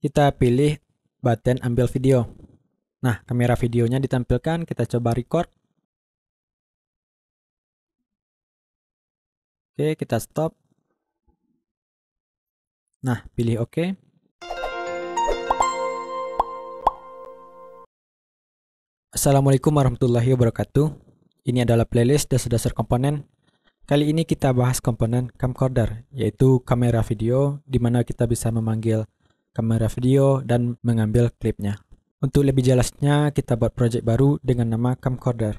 Kita pilih button ambil video. Nah, kamera videonya ditampilkan, kita coba record. Oke, kita stop. Nah, pilih OK. Assalamualaikum warahmatullahi wabarakatuh. Ini adalah playlist dasar-dasar komponen. Kali ini kita bahas komponen camcorder, yaitu kamera video, di mana kita bisa memanggil kamera video, dan mengambil klipnya. Untuk lebih jelasnya, kita buat project baru dengan nama camcorder.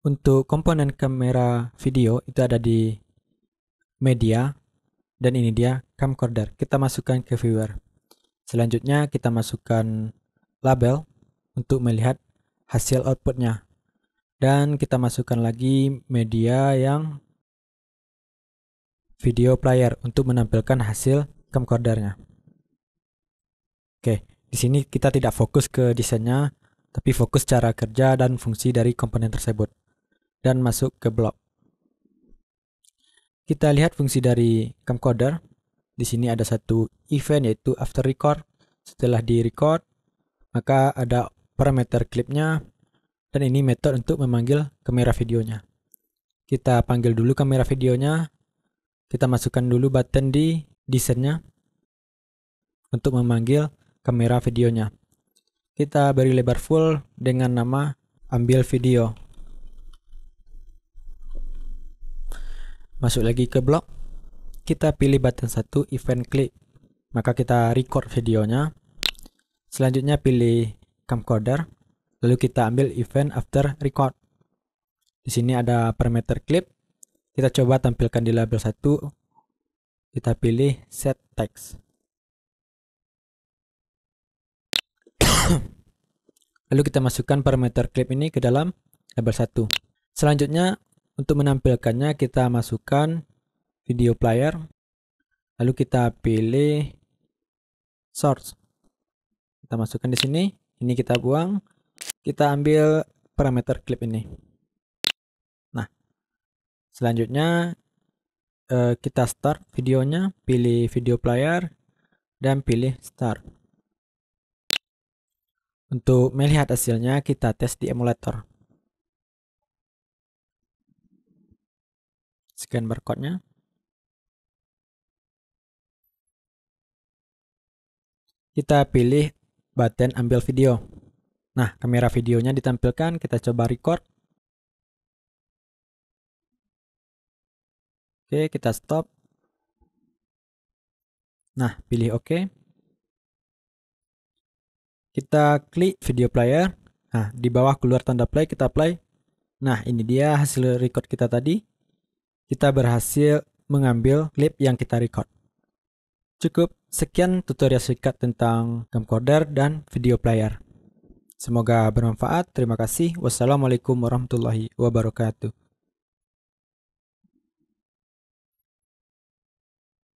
Untuk komponen kamera video itu ada di media dan ini dia camcorder. Kita masukkan ke viewer. Selanjutnya kita masukkan label untuk melihat hasil outputnya dan kita masukkan lagi media yang video player untuk menampilkan hasil camcordernya. Oke, di sini kita tidak fokus ke desainnya, tapi fokus cara kerja dan fungsi dari komponen tersebut. Dan masuk ke blok. Kita lihat fungsi dari camcorder. Di sini ada satu event yaitu after record. Setelah di record, maka ada parameter klipnya, dan ini metode untuk memanggil kamera videonya. Kita panggil dulu kamera videonya, kita masukkan dulu button di desainnya untuk memanggil kamera videonya. Kita beri lebar full dengan nama ambil video. Masuk lagi ke blok, kita pilih button satu event click maka kita record videonya. Selanjutnya pilih camcorder, lalu kita ambil event after record. Di sini ada parameter clip. Kita coba tampilkan di label 1. Kita pilih set text. lalu kita masukkan parameter clip ini ke dalam label 1. Selanjutnya untuk menampilkannya kita masukkan video player. Lalu kita pilih source. Kita masukkan di sini. Ini kita buang kita ambil parameter clip ini. Nah, selanjutnya eh, kita start videonya, pilih video player, dan pilih start. Untuk melihat hasilnya, kita tes di emulator. Scan barcode-nya. Kita pilih button ambil video. Nah, kamera videonya ditampilkan, kita coba record. Oke, kita stop. Nah, pilih OK. Kita klik video player. Nah, di bawah keluar tanda play, kita play. Nah, ini dia hasil record kita tadi. Kita berhasil mengambil klip yang kita record. Cukup, sekian tutorial singkat tentang camcorder dan video player. Semoga bermanfaat. Terima kasih. Wassalamualaikum warahmatullahi wabarakatuh.